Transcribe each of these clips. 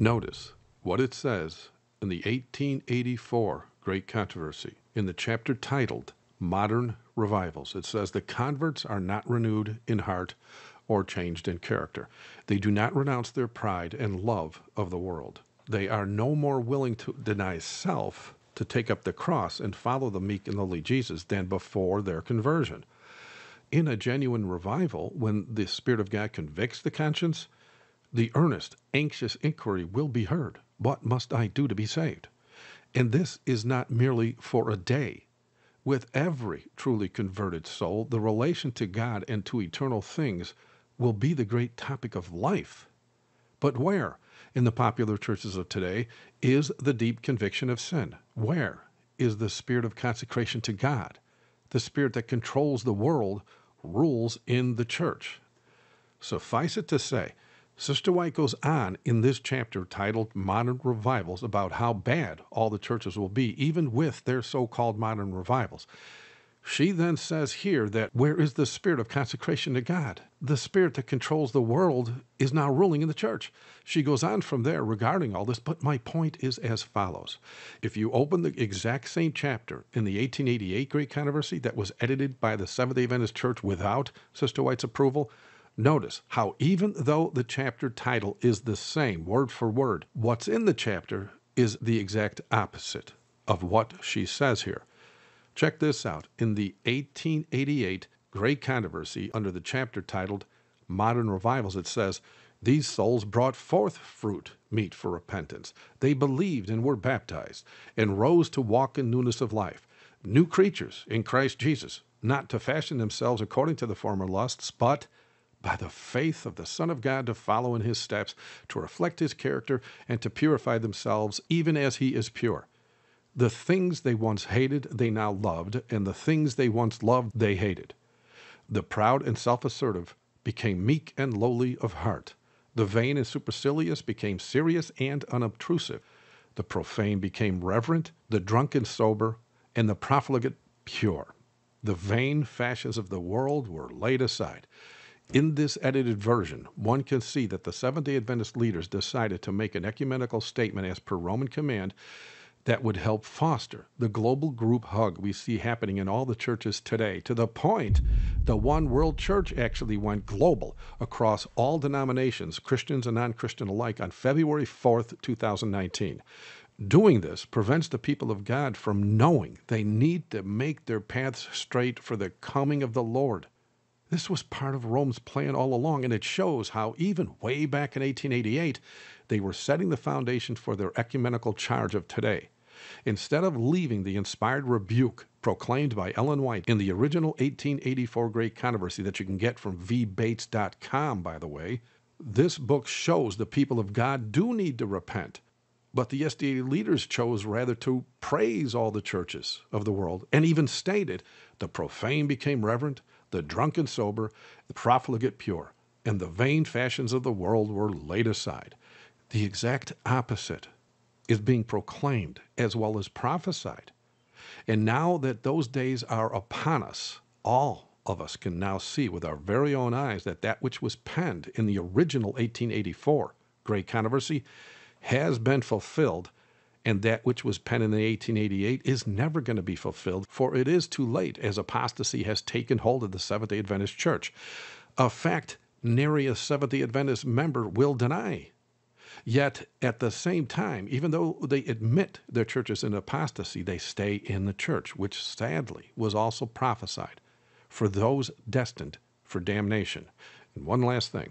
Notice what it says in the 1884 great controversy, in the chapter titled Modern Revivals. It says the converts are not renewed in heart or changed in character. They do not renounce their pride and love of the world. They are no more willing to deny self, to take up the cross, and follow the meek and lowly Jesus than before their conversion. In a genuine revival, when the Spirit of God convicts the conscience, the earnest, anxious inquiry will be heard, "What must I do to be saved?" And this is not merely for a day. With every truly converted soul the relation to God and to eternal things will be the great topic of life. But where, in the popular churches of today, is the deep conviction of sin? Where is the spirit of consecration to God, the spirit that controls the world, rules in the church? Suffice it to say. Sister White goes on in this chapter titled Modern Revivals about how bad all the churches will be, even with their so called modern revivals. She then says here that where is the spirit of consecration to God? The spirit that controls the world is now ruling in the church. She goes on from there regarding all this, but my point is as follows. If you open the exact same chapter in the 1888 Great Controversy that was edited by the Seventh day Adventist Church without Sister White's approval, Notice how even though the chapter title is the same word for word, what's in the chapter is the exact opposite of what she says here. Check this out. In the 1888 Great Controversy, under the chapter titled Modern Revivals, it says, These souls brought forth fruit meet for repentance. They believed and were baptized, and rose to walk in newness of life. New creatures in Christ Jesus, not to fashion themselves according to the former lusts, but by the faith of the Son of God to follow in his steps, to reflect his character, and to purify themselves even as he is pure. The things they once hated, they now loved, and the things they once loved, they hated. The proud and self assertive became meek and lowly of heart. The vain and supercilious became serious and unobtrusive. The profane became reverent, the drunken sober, and the profligate pure. The vain fashions of the world were laid aside. In this edited version, one can see that the Seventh day Adventist leaders decided to make an ecumenical statement as per Roman command that would help foster the global group hug we see happening in all the churches today. To the point, the One World Church actually went global across all denominations, Christians and non Christian alike, on February 4th, 2019. Doing this prevents the people of God from knowing they need to make their paths straight for the coming of the Lord. This was part of Rome's plan all along, and it shows how, even way back in 1888, they were setting the foundation for their ecumenical charge of today. Instead of leaving the inspired rebuke proclaimed by Ellen White in the original 1884 Great Controversy that you can get from vbates.com, by the way, this book shows the people of God do need to repent. But the SDA leaders chose rather to praise all the churches of the world and even stated the profane became reverent, the drunken sober, the profligate pure, and the vain fashions of the world were laid aside. The exact opposite is being proclaimed as well as prophesied. And now that those days are upon us, all of us can now see with our very own eyes that that which was penned in the original 1884 Great Controversy has been fulfilled and that which was penned in 1888 is never going to be fulfilled, for it is too late as apostasy has taken hold of the Seventh day Adventist Church. A fact nary a Seventh day Adventist member will deny. Yet, at the same time, even though they admit their church is in apostasy, they stay in the church, which sadly was also prophesied for those destined for damnation. And one last thing.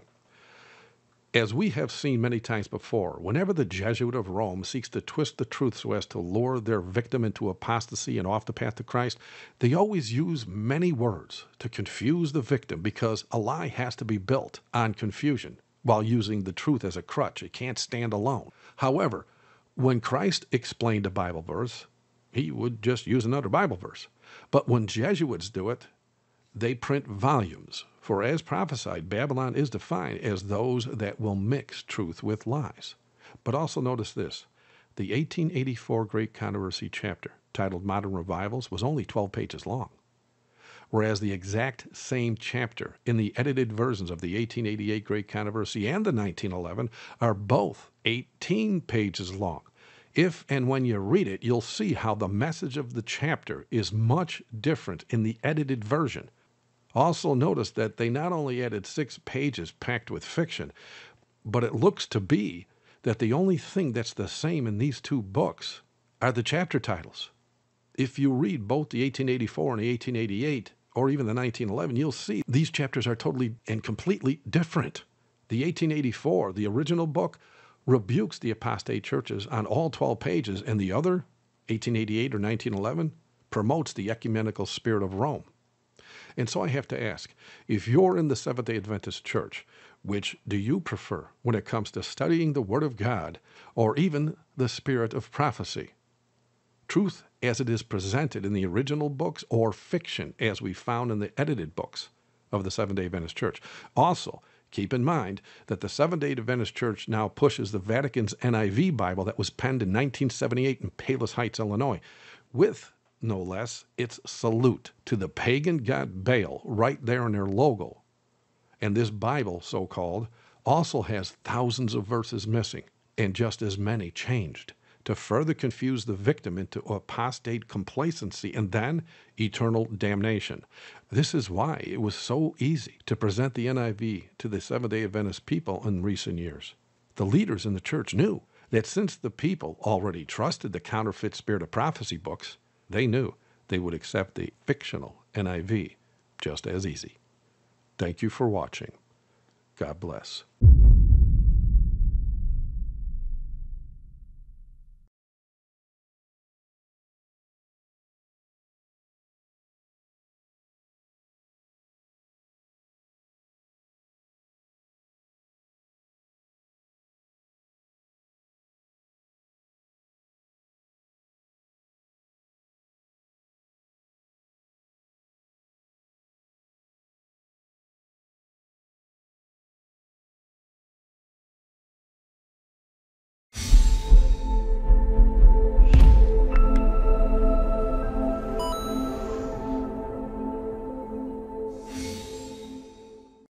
As we have seen many times before, whenever the Jesuit of Rome seeks to twist the truth so as to lure their victim into apostasy and off the path to Christ, they always use many words to confuse the victim because a lie has to be built on confusion while using the truth as a crutch. It can't stand alone. However, when Christ explained a Bible verse, he would just use another Bible verse. But when Jesuits do it, they print volumes. For as prophesied, Babylon is defined as those that will mix truth with lies. But also notice this the 1884 Great Controversy chapter, titled Modern Revivals, was only 12 pages long, whereas the exact same chapter in the edited versions of the 1888 Great Controversy and the 1911 are both 18 pages long. If and when you read it, you'll see how the message of the chapter is much different in the edited version also, notice that they not only added six pages packed with fiction, but it looks to be that the only thing that's the same in these two books are the chapter titles. If you read both the 1884 and the 1888, or even the 1911, you'll see these chapters are totally and completely different. The 1884, the original book, rebukes the apostate churches on all 12 pages, and the other, 1888 or 1911, promotes the ecumenical spirit of Rome. And so I have to ask if you're in the Seventh day Adventist church, which do you prefer when it comes to studying the Word of God or even the spirit of prophecy? Truth as it is presented in the original books or fiction as we found in the edited books of the Seventh day Adventist church? Also, Keep in mind that the Seventh day Adventist Church now pushes the Vatican's NIV Bible that was penned in 1978 in Palos Heights, Illinois, with no less, its salute to the pagan god Baal right there in their logo. And this Bible, so called, also has thousands of verses missing and just as many changed to further confuse the victim into apostate complacency and then eternal damnation. This is why it was so easy to present the NIV to the Seventh day Adventist people in recent years. The leaders in the church knew that since the people already trusted the counterfeit spirit of prophecy books, they knew they would accept the fictional NIV just as easy. Thank you for watching. God bless.